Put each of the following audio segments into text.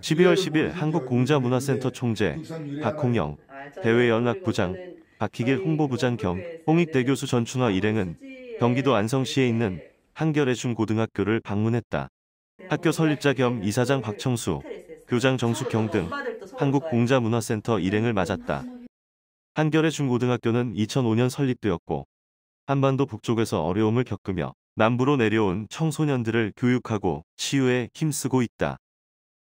12월 10일 한국공자문화센터 총재 박홍영 대외연락부장 박희길 홍보부장 겸 홍익대 교수 전춘화 일행은 경기도 안성시에 있는 한결의 중고등학교를 방문했다. 학교 설립자 겸 이사장 박청수, 교장 정숙경 등 한국공자문화센터 일행을 맞았다. 한결의 중고등학교는 2005년 설립되었고 한반도 북쪽에서 어려움을 겪으며 남부로 내려온 청소년들을 교육하고 치유에 힘쓰고 있다.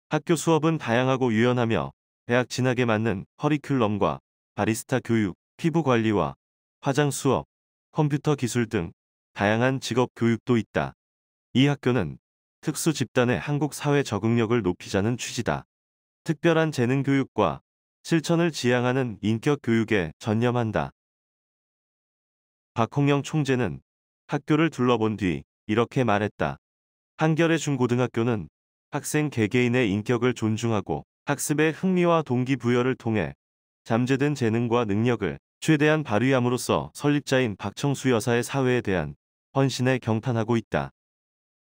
학교 수업은 다양하고 유연하며 대학 진학에 맞는 커리큘럼과 바리스타 교육, 피부 관리와 화장 수업, 컴퓨터 기술 등 다양한 직업 교육도 있다. 이 학교는 특수 집단의 한국 사회 적응력을 높이자는 취지다. 특별한 재능 교육과 실천을 지향하는 인격 교육에 전념한다. 박홍영 총재는 학교를 둘러본 뒤 이렇게 말했다. 한결의 중고등학교는 학생 개개인의 인격을 존중하고 학습의 흥미와 동기부여를 통해 잠재된 재능과 능력을 최대한 발휘함으로써 설립자인 박청수 여사의 사회에 대한 헌신에 경탄하고 있다.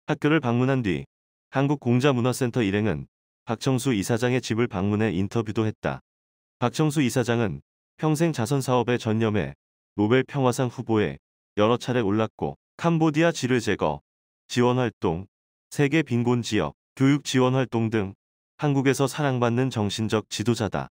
학교를 방문한 뒤 한국공자문화센터 일행은 박청수 이사장의 집을 방문해 인터뷰도 했다. 박청수 이사장은 평생 자선사업에 전념해 노벨 평화상 후보에 여러 차례 올랐고 캄보디아 지뢰 제거, 지원활동, 세계 빈곤 지역, 교육 지원 활동 등 한국에서 사랑받는 정신적 지도자다.